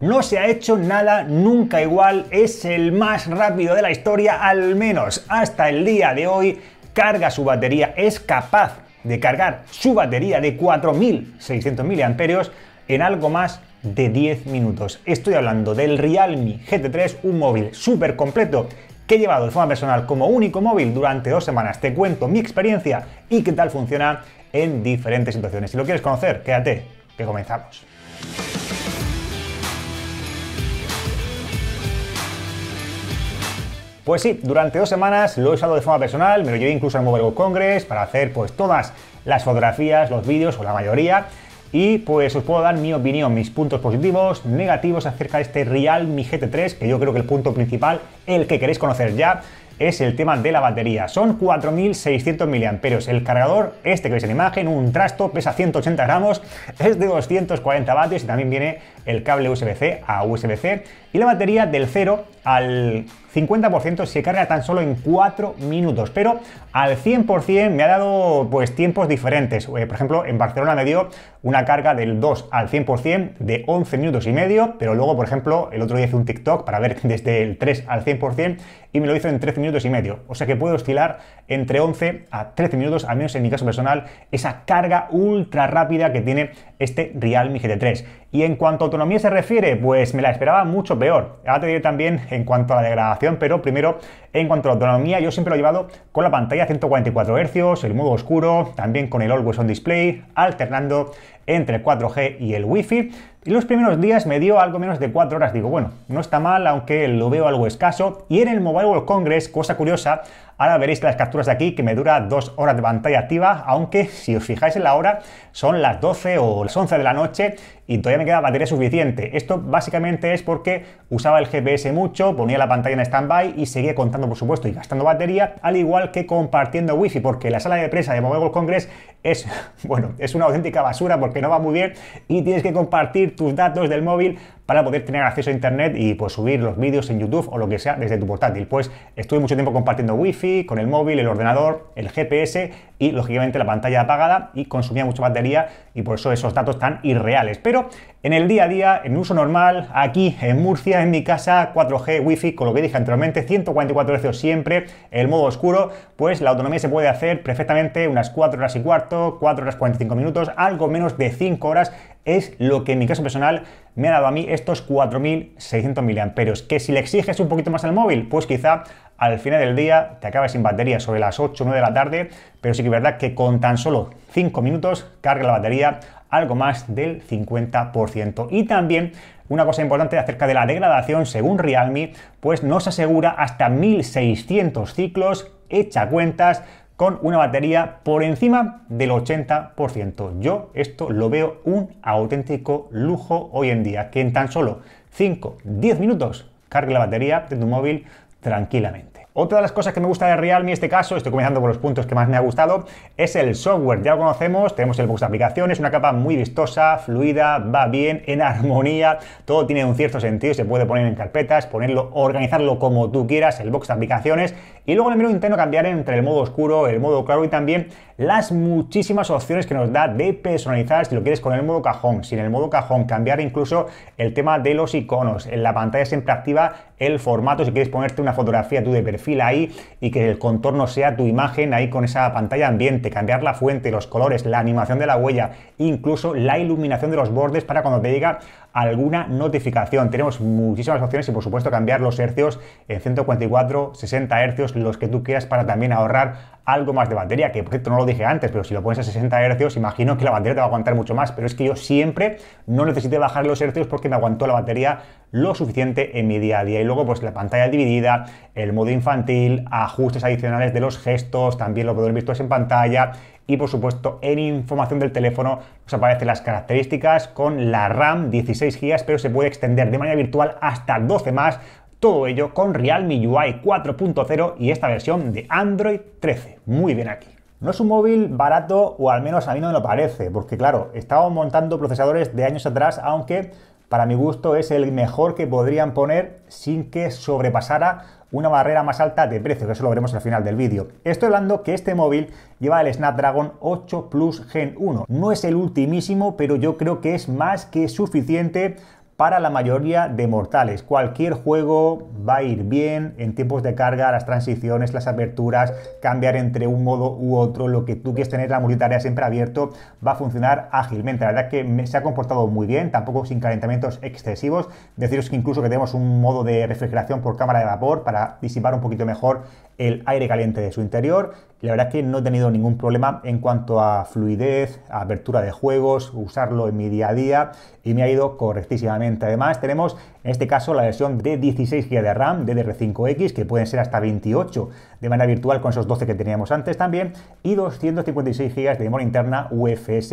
No se ha hecho nada nunca igual, es el más rápido de la historia, al menos hasta el día de hoy, carga su batería, es capaz de cargar su batería de 4.600 mAh en algo más de 10 minutos. Estoy hablando del Realme GT3, un móvil súper completo que he llevado de forma personal como único móvil durante dos semanas. Te cuento mi experiencia y qué tal funciona en diferentes situaciones. Si lo quieres conocer, quédate, que comenzamos. Pues sí, durante dos semanas lo he usado de forma personal, me lo llevé incluso al Mobile World Congress para hacer pues todas las fotografías, los vídeos o la mayoría. Y pues os puedo dar mi opinión, mis puntos positivos, negativos acerca de este Mi GT3, que yo creo que el punto principal, el que queréis conocer ya, es el tema de la batería. Son 4.600 mAh. El cargador, este que veis en imagen, un trasto, pesa 180 gramos, es de 240 vatios y también viene el cable USB-C a USB-C. Y la batería del 0 al 50% se carga tan solo en 4 minutos, pero al 100% me ha dado pues tiempos diferentes. Eh, por ejemplo, en Barcelona me dio una carga del 2 al 100% de 11 minutos y medio, pero luego, por ejemplo, el otro día hice un TikTok para ver desde el 3 al 100% y me lo hizo en 13 minutos y medio. O sea que puede oscilar entre 11 a 13 minutos, al menos en mi caso personal, esa carga ultra rápida que tiene este Realme GT3. Y en cuanto a autonomía se refiere, pues me la esperaba mucho peor. Ahora te diré también en cuanto a la degradación, pero primero en cuanto a autonomía, yo siempre lo he llevado con la pantalla a 144 Hz, el modo oscuro, también con el Always On Display, alternando entre el 4G y el Wi-Fi. Y los primeros días me dio algo menos de 4 horas. Digo, bueno, no está mal, aunque lo veo algo escaso. Y en el Mobile World Congress, cosa curiosa, ahora veréis las capturas de aquí que me dura 2 horas de pantalla activa, aunque si os fijáis en la hora, son las 12 o las 11 de la noche y todavía me queda batería suficiente. Esto básicamente es porque usaba el GPS mucho, ponía la pantalla en stand-by y seguía contando por supuesto, y gastando batería, al igual que compartiendo wifi, porque la sala de prensa de Mobile World Congress es, bueno, es una auténtica basura porque no va muy bien y tienes que compartir tus datos del móvil para poder tener acceso a internet y pues subir los vídeos en YouTube o lo que sea desde tu portátil. Pues estuve mucho tiempo compartiendo wifi con el móvil, el ordenador, el GPS y lógicamente la pantalla apagada y consumía mucha batería y por eso esos datos tan irreales. Pero en el día a día, en uso normal, aquí en Murcia, en mi casa, 4G, wifi, con lo que dije anteriormente, 144 Hz siempre, el modo oscuro, pues la autonomía se puede hacer perfectamente unas 4 horas y cuarto, 4 horas 45 minutos, algo menos de 5 horas es lo que en mi caso personal me ha dado a mí estos 4.600 miliamperios, que si le exiges un poquito más al móvil, pues quizá al final del día te acabes sin batería sobre las 8 o 9 de la tarde, pero sí que es verdad que con tan solo 5 minutos carga la batería algo más del 50%. Y también una cosa importante acerca de la degradación, según Realme, pues nos asegura hasta 1600 ciclos, hecha cuentas, con una batería por encima del 80%. Yo esto lo veo un auténtico lujo hoy en día, que en tan solo 5-10 minutos cargue la batería de tu móvil tranquilamente. Otra de las cosas que me gusta de Realme, en este caso, estoy comenzando por los puntos que más me ha gustado, es el software. Ya lo conocemos, tenemos el box de aplicaciones, una capa muy vistosa, fluida, va bien, en armonía, todo tiene un cierto sentido, se puede poner en carpetas, ponerlo, organizarlo como tú quieras, el box de aplicaciones, y luego en el menú interno cambiar entre el modo oscuro, el modo claro y también las muchísimas opciones que nos da de personalizar si lo quieres con el modo cajón, sin el modo cajón, cambiar incluso el tema de los iconos. En la pantalla siempre activa el formato si quieres ponerte una fotografía tú de perfil ahí y que el contorno sea tu imagen ahí con esa pantalla ambiente, cambiar la fuente, los colores, la animación de la huella, incluso la iluminación de los bordes para cuando te diga alguna notificación. Tenemos muchísimas opciones y por supuesto cambiar los hercios en 144, 60 hercios, los que tú quieras para también ahorrar algo más de batería, que por cierto no lo dije antes, pero si lo pones a 60 hercios imagino que la batería te va a aguantar mucho más, pero es que yo siempre no necesité bajar los hercios porque me aguantó la batería lo suficiente en mi día a día. Y luego pues la pantalla dividida, el modo infantil, ajustes adicionales de los gestos, también los visto virtuales en pantalla, y por supuesto en información del teléfono nos aparecen las características con la RAM 16 GB, pero se puede extender de manera virtual hasta 12 más, todo ello con Realme UI 4.0 y esta versión de Android 13. Muy bien aquí. No es un móvil barato, o al menos a mí no me lo parece, porque claro, estamos montando procesadores de años atrás, aunque para mi gusto es el mejor que podrían poner sin que sobrepasara una barrera más alta de precio, que eso lo veremos al final del vídeo. Estoy hablando que este móvil lleva el Snapdragon 8 Plus Gen 1. No es el ultimísimo, pero yo creo que es más que suficiente para la mayoría de mortales. Cualquier juego va a ir bien en tiempos de carga, las transiciones, las aperturas, cambiar entre un modo u otro, lo que tú quieres tener la multitarea siempre abierto, va a funcionar ágilmente. La verdad que se ha comportado muy bien, tampoco sin calentamientos excesivos. Deciros que incluso que tenemos un modo de refrigeración por cámara de vapor para disipar un poquito mejor el aire caliente de su interior la verdad es que no he tenido ningún problema en cuanto a fluidez, apertura de juegos, usarlo en mi día a día y me ha ido correctísimamente. Además, tenemos en este caso la versión de 16 GB de RAM DDR5X, que pueden ser hasta 28 de manera virtual con esos 12 que teníamos antes también, y 256 GB de memoria interna UFS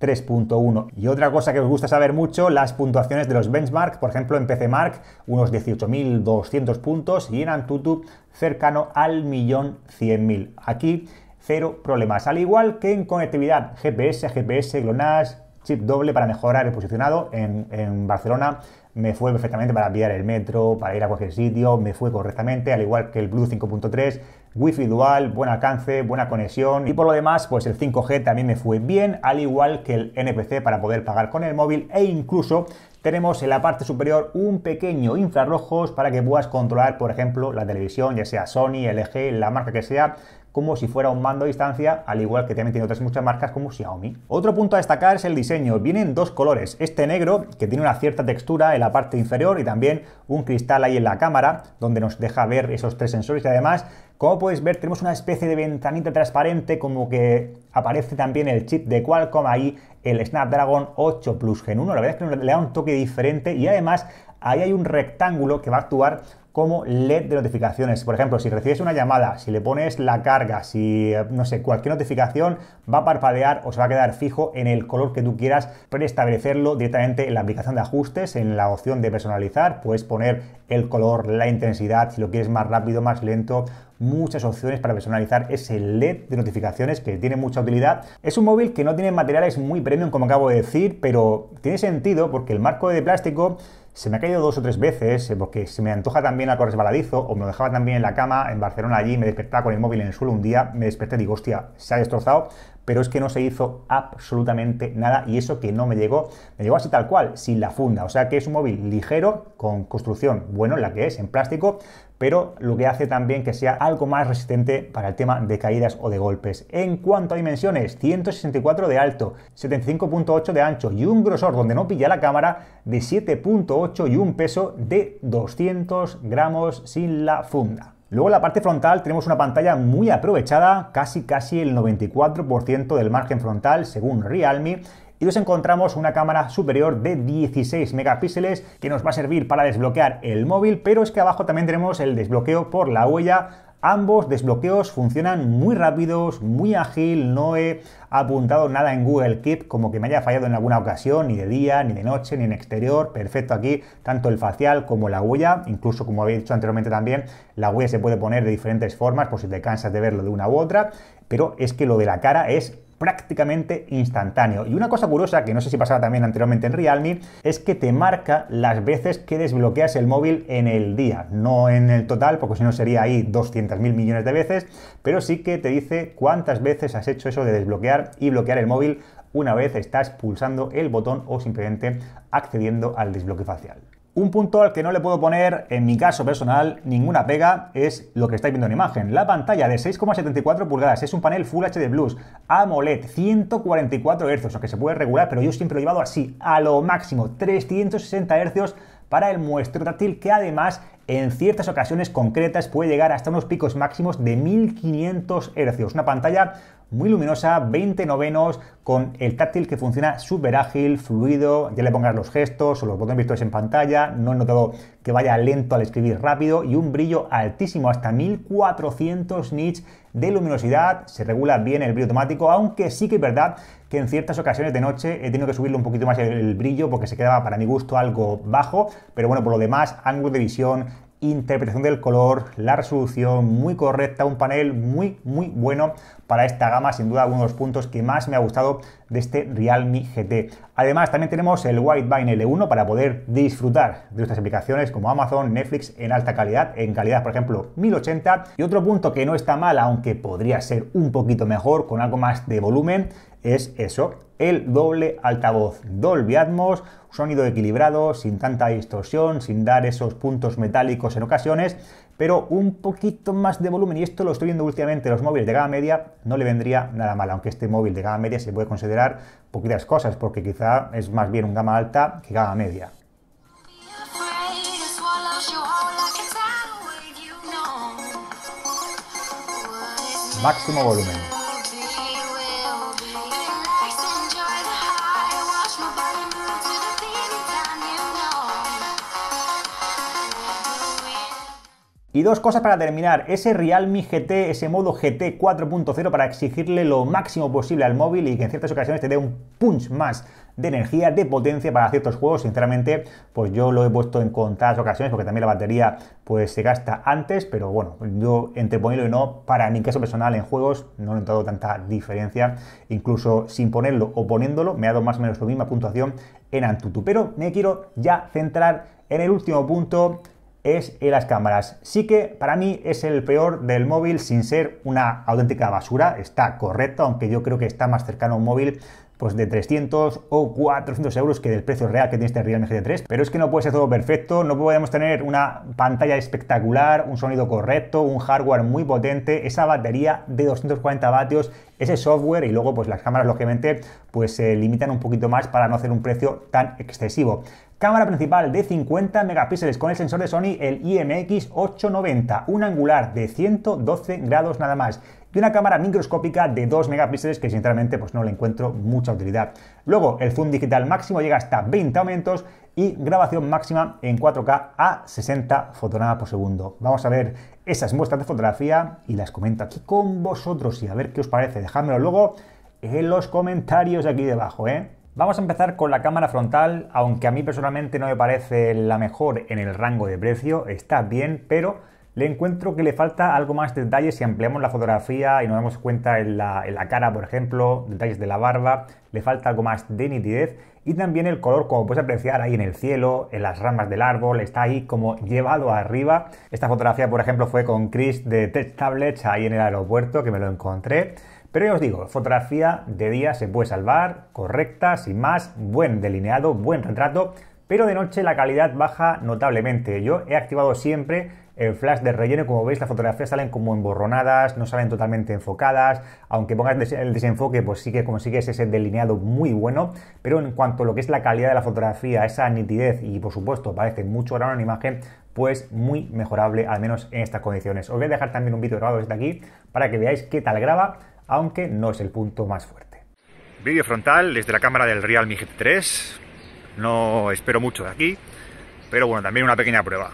3.1. Y otra cosa que os gusta saber mucho, las puntuaciones de los benchmarks por ejemplo en PCMark unos 18.200 puntos y en Antutu cercano al millón 100.000. Aquí cero problemas, al igual que en conectividad GPS, GPS, GLONASS, chip doble para mejorar el posicionado en, en Barcelona me fue perfectamente para enviar el metro, para ir a cualquier sitio, me fue correctamente, al igual que el Blue 5.3, wifi dual, buen alcance, buena conexión y por lo demás pues el 5G también me fue bien, al igual que el NPC para poder pagar con el móvil e incluso tenemos en la parte superior un pequeño infrarrojos para que puedas controlar por ejemplo la televisión, ya sea Sony, LG, la marca que sea, como si fuera un mando a distancia, al igual que también tiene otras muchas marcas como Xiaomi. Otro punto a destacar es el diseño. Vienen dos colores, este negro que tiene una cierta textura en la parte inferior y también un cristal ahí en la cámara donde nos deja ver esos tres sensores y además como podéis ver, tenemos una especie de ventanita transparente como que aparece también el chip de Qualcomm ahí, el Snapdragon 8 Plus Gen 1. La verdad es que le da un toque diferente y además ahí hay un rectángulo que va a actuar como LED de notificaciones. Por ejemplo, si recibes una llamada, si le pones la carga, si no sé, cualquier notificación va a parpadear o se va a quedar fijo en el color que tú quieras preestablecerlo directamente en la aplicación de ajustes, en la opción de personalizar, puedes poner el color, la intensidad, si lo quieres más rápido, más lento, muchas opciones para personalizar ese LED de notificaciones que tiene mucha utilidad. Es un móvil que no tiene materiales muy premium como acabo de decir, pero tiene sentido porque el marco de plástico se me ha caído dos o tres veces eh, porque se me antoja también algo resbaladizo o me lo dejaba también en la cama en Barcelona allí, me despertaba con el móvil en el suelo un día, me desperté y digo, hostia, se ha destrozado, pero es que no se hizo absolutamente nada y eso que no me llegó, me llegó así tal cual, sin la funda. O sea que es un móvil ligero, con construcción, bueno, la que es, en plástico, pero lo que hace también que sea algo más resistente para el tema de caídas o de golpes. En cuanto a dimensiones, 164 de alto, 75.8 de ancho y un grosor donde no pilla la cámara de 7.8 y un peso de 200 gramos sin la funda. Luego en la parte frontal tenemos una pantalla muy aprovechada, casi casi el 94% del margen frontal según Realme, y nos encontramos una cámara superior de 16 megapíxeles que nos va a servir para desbloquear el móvil, pero es que abajo también tenemos el desbloqueo por la huella Ambos desbloqueos funcionan muy rápidos, muy ágil, no he apuntado nada en Google Keep como que me haya fallado en alguna ocasión, ni de día, ni de noche, ni en exterior, perfecto aquí, tanto el facial como la huella, incluso como había dicho anteriormente también, la huella se puede poner de diferentes formas por si te cansas de verlo de una u otra, pero es que lo de la cara es prácticamente instantáneo. Y una cosa curiosa, que no sé si pasaba también anteriormente en Realme, es que te marca las veces que desbloqueas el móvil en el día. No en el total, porque si no sería ahí 200.000 millones de veces, pero sí que te dice cuántas veces has hecho eso de desbloquear y bloquear el móvil una vez estás pulsando el botón o simplemente accediendo al desbloque facial. Un punto al que no le puedo poner, en mi caso personal, ninguna pega es lo que estáis viendo en imagen. La pantalla de 6,74 pulgadas es un panel Full HD Blues AMOLED 144 Hz, que se puede regular, pero yo siempre lo he llevado así, a lo máximo 360 Hz para el muestro táctil que además en ciertas ocasiones concretas puede llegar hasta unos picos máximos de 1500 Hz. Una pantalla muy luminosa, 20 novenos, con el táctil que funciona súper ágil, fluido, ya le pongas los gestos o los botones virtuales en pantalla, no he notado que vaya lento al escribir rápido y un brillo altísimo, hasta 1400 nits de luminosidad, se regula bien el brillo automático, aunque sí que es verdad que en ciertas ocasiones de noche he tenido que subirle un poquito más el, el brillo porque se quedaba para mi gusto algo bajo, pero bueno, por lo demás, ángulo de visión, interpretación del color, la resolución muy correcta, un panel muy, muy bueno para esta gama, sin duda uno de los puntos que más me ha gustado de este Realme GT. Además, también tenemos el Widevine L1 para poder disfrutar de nuestras aplicaciones como Amazon, Netflix en alta calidad, en calidad, por ejemplo, 1080. Y otro punto que no está mal, aunque podría ser un poquito mejor, con algo más de volumen, es eso, el doble altavoz Dolby Atmos, sonido equilibrado, sin tanta distorsión, sin dar esos puntos metálicos en ocasiones pero un poquito más de volumen, y esto lo estoy viendo últimamente, los móviles de gama media no le vendría nada mal, aunque este móvil de gama media se puede considerar poquitas cosas, porque quizá es más bien un gama alta que gama media. Máximo volumen. Y dos cosas para terminar, ese Realme GT, ese modo GT 4.0 para exigirle lo máximo posible al móvil y que en ciertas ocasiones te dé un punch más de energía, de potencia para ciertos juegos. Sinceramente, pues yo lo he puesto en contadas ocasiones porque también la batería pues se gasta antes, pero bueno, yo entre ponerlo y no, para mi caso personal en juegos no he notado tanta diferencia. Incluso sin ponerlo o poniéndolo, me ha dado más o menos la misma puntuación en Antutu. Pero me quiero ya centrar en el último punto es en las cámaras. Sí que para mí es el peor del móvil sin ser una auténtica basura. Está correcto, aunque yo creo que está más cercano a un móvil pues de 300 o 400 euros que del precio real que tiene este Realme GT3. Pero es que no puede ser todo perfecto, no podemos tener una pantalla espectacular, un sonido correcto, un hardware muy potente, esa batería de 240 vatios, ese software y luego pues las cámaras lógicamente pues se limitan un poquito más para no hacer un precio tan excesivo. Cámara principal de 50 megapíxeles con el sensor de Sony, el IMX890, un angular de 112 grados nada más y una cámara microscópica de 2 megapíxeles que sinceramente pues no le encuentro mucha utilidad. Luego el zoom digital máximo llega hasta 20 aumentos y grabación máxima en 4K a 60 fotogramas por segundo. Vamos a ver esas muestras de fotografía y las comento aquí con vosotros y a ver qué os parece. Dejádmelo luego en los comentarios aquí debajo, ¿eh? Vamos a empezar con la cámara frontal, aunque a mí personalmente no me parece la mejor en el rango de precio, está bien, pero le encuentro que le falta algo más de detalle si ampliamos la fotografía y nos damos cuenta en la, cara, por ejemplo, detalles de la barba, le falta algo más de nitidez y también el color, como puedes apreciar ahí en el cielo, en las ramas del árbol, está ahí como llevado arriba. Esta fotografía, por ejemplo, fue con Chris de Tech Tablets ahí en el aeropuerto, que me lo encontré. Pero ya os digo, fotografía de día se puede salvar, correcta, sin más, buen delineado, buen retrato, pero de noche la calidad baja notablemente. Yo he activado siempre el flash de relleno, como veis las fotografías salen como emborronadas, no salen totalmente enfocadas, aunque pongas el desenfoque pues sí que consigues ese delineado muy bueno, pero en cuanto a lo que es la calidad de la fotografía, esa nitidez y por supuesto parece mucho gran una imagen, pues muy mejorable al menos en estas condiciones. Os voy a dejar también un vídeo grabado desde aquí para que veáis qué tal graba, aunque no es el punto más fuerte. Vídeo frontal desde la cámara del Realme GT3. No espero mucho de aquí, pero bueno, también una pequeña prueba.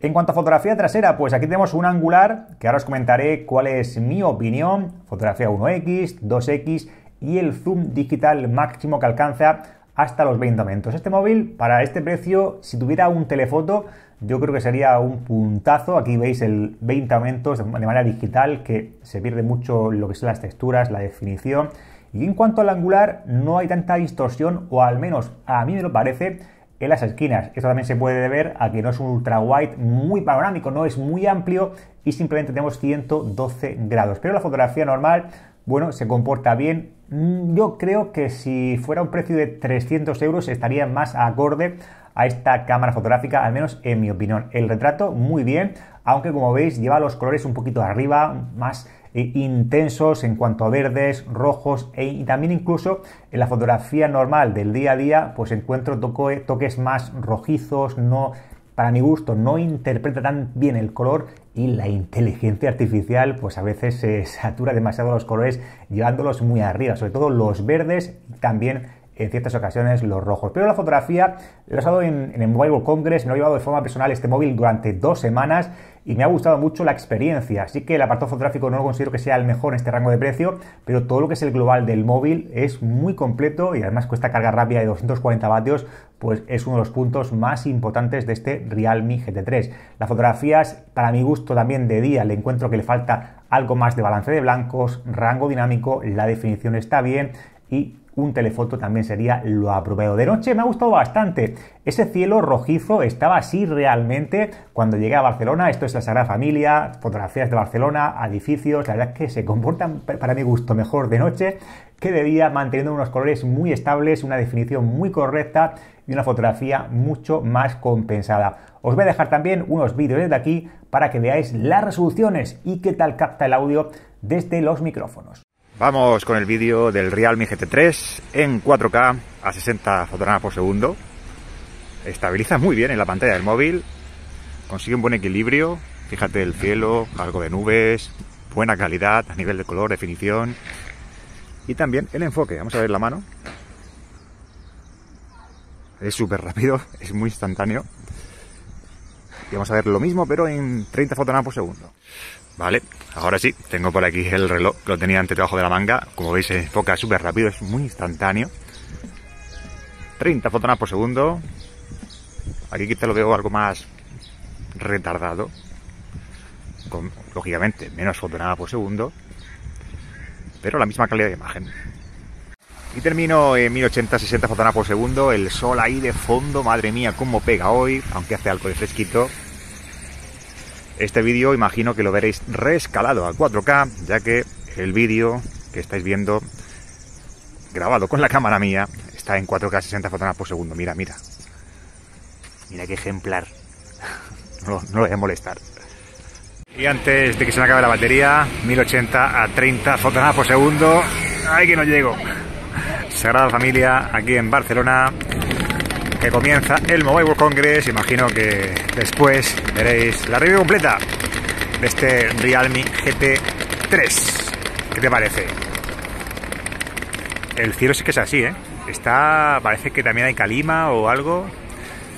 En cuanto a fotografía trasera, pues aquí tenemos un angular, que ahora os comentaré cuál es mi opinión, fotografía 1X, 2X y el zoom digital máximo que alcanza hasta los 20 aumentos. Este móvil, para este precio, si tuviera un telefoto, yo creo que sería un puntazo. Aquí veis el 20 aumentos de manera digital, que se pierde mucho lo que son las texturas, la definición. Y en cuanto al angular, no hay tanta distorsión, o al menos a mí me lo parece, en las esquinas. Esto también se puede deber a que no es un ultra wide muy panorámico, no es muy amplio y simplemente tenemos 112 grados. Pero la fotografía normal, bueno, se comporta bien, Mm, yo creo que si fuera un precio de 300 euros estaría más acorde a esta cámara fotográfica, al menos en mi opinión. El retrato muy bien, aunque como veis lleva los colores un poquito arriba, más eh, intensos en cuanto a verdes, rojos e y también incluso en la fotografía normal del día a día pues encuentro eh, toques más rojizos, no para mi gusto, no interpreta tan bien el color y la inteligencia artificial pues a veces se satura demasiado los colores llevándolos muy arriba, sobre todo los verdes también en ciertas ocasiones los rojos. Pero la fotografía la he usado en, en el Mobile World Congress, me lo he llevado de forma personal este móvil durante dos semanas y me ha gustado mucho la experiencia. Así que el apartado fotográfico no lo considero que sea el mejor en este rango de precio, pero todo lo que es el global del móvil es muy completo y además cuesta carga rápida de 240 vatios, pues es uno de los puntos más importantes de este Realme GT3. Las fotografías, para mi gusto también de día, le encuentro que le falta algo más de balance de blancos, rango dinámico, la definición está bien y un telefoto también sería lo apropiado. De noche me ha gustado bastante. Ese cielo rojizo estaba así realmente cuando llegué a Barcelona. Esto es la Sagrada Familia, fotografías de Barcelona, edificios. La verdad es que se comportan para mi gusto mejor de noche que de día, manteniendo unos colores muy estables, una definición muy correcta y una fotografía mucho más compensada. Os voy a dejar también unos vídeos desde aquí para que veáis las resoluciones y qué tal capta el audio desde los micrófonos. Vamos con el vídeo del Realme GT3 en 4K a 60 fotogramas por segundo. Estabiliza muy bien en la pantalla del móvil, consigue un buen equilibrio, fíjate el cielo, algo de nubes, buena calidad a nivel de color, definición y también el enfoque. Vamos a ver la mano. Es súper rápido, es muy instantáneo. Y vamos a ver lo mismo pero en 30 fotogramas por segundo. Vale, ahora sí, tengo por aquí el reloj, que lo tenía antes debajo de la manga. Como veis, se enfoca súper rápido, es muy instantáneo. 30 fotonas por segundo. Aquí quizá lo veo algo más retardado. Con, lógicamente, menos fotonadas por segundo. Pero la misma calidad de imagen. Y termino en 1080, 60 fotonas por segundo. El sol ahí de fondo, madre mía, cómo pega hoy. Aunque hace algo de fresquito. Este vídeo imagino que lo veréis reescalado a 4K, ya que el vídeo que estáis viendo grabado con la cámara mía está en 4K a 60 fotogramas por segundo. Mira, mira. Mira qué ejemplar. No, no lo voy molestar. Y antes de que se me acabe la batería, 1080 a 30 fotogramas por segundo. ¡Ay, que no llego! Sagrada Familia, aquí en Barcelona que comienza el Mobile World Congress. Imagino que después veréis la review completa de este Realme GT3. ¿Qué te parece? El cielo sí que es así, ¿eh? Está, parece que también hay calima o algo,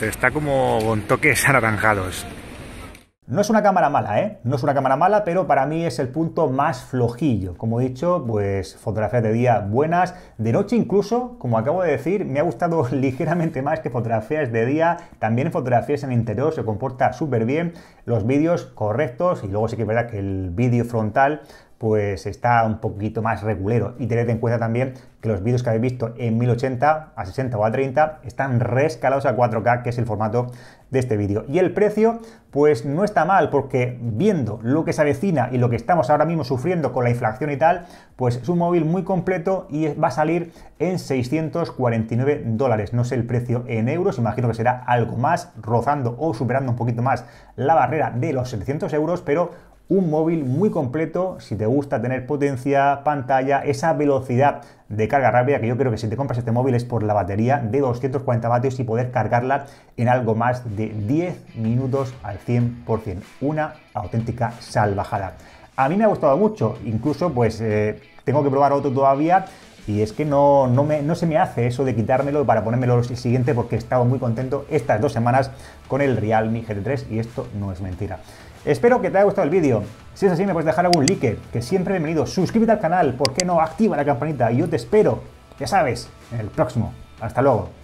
pero está como con toques anaranjados. No es una cámara mala, ¿eh? No es una cámara mala, pero para mí es el punto más flojillo. Como he dicho, pues fotografías de día buenas, de noche incluso, como acabo de decir, me ha gustado ligeramente más que fotografías de día. También fotografías en interior se comporta súper bien, los vídeos correctos y luego sí que es verdad que el vídeo frontal pues está un poquito más regulero. Y tened en cuenta también que los vídeos que habéis visto en 1080, a 60 o a 30 están rescalados a 4K, que es el formato de este vídeo. Y el precio, pues no está mal, porque viendo lo que se avecina y lo que estamos ahora mismo sufriendo con la inflación y tal, pues es un móvil muy completo y va a salir en 649 dólares. No sé el precio en euros, imagino que será algo más, rozando o superando un poquito más la barrera de los 700 euros, pero un móvil muy completo si te gusta tener potencia, pantalla, esa velocidad de carga rápida que yo creo que si te compras este móvil es por la batería de 240 vatios y poder cargarla en algo más de 10 minutos al 100%. Una auténtica salvajada. A mí me ha gustado mucho, incluso pues eh, tengo que probar otro todavía y es que no, no, me, no, se me hace eso de quitármelo para ponérmelo el siguiente porque he estado muy contento estas dos semanas con el Realme GT3 y esto no es mentira. Espero que te haya gustado el vídeo. Si es así, me puedes dejar algún like, que siempre bienvenido. Suscríbete al canal, ¿por qué no? Activa la campanita y yo te espero, ya sabes, en el próximo. Hasta luego.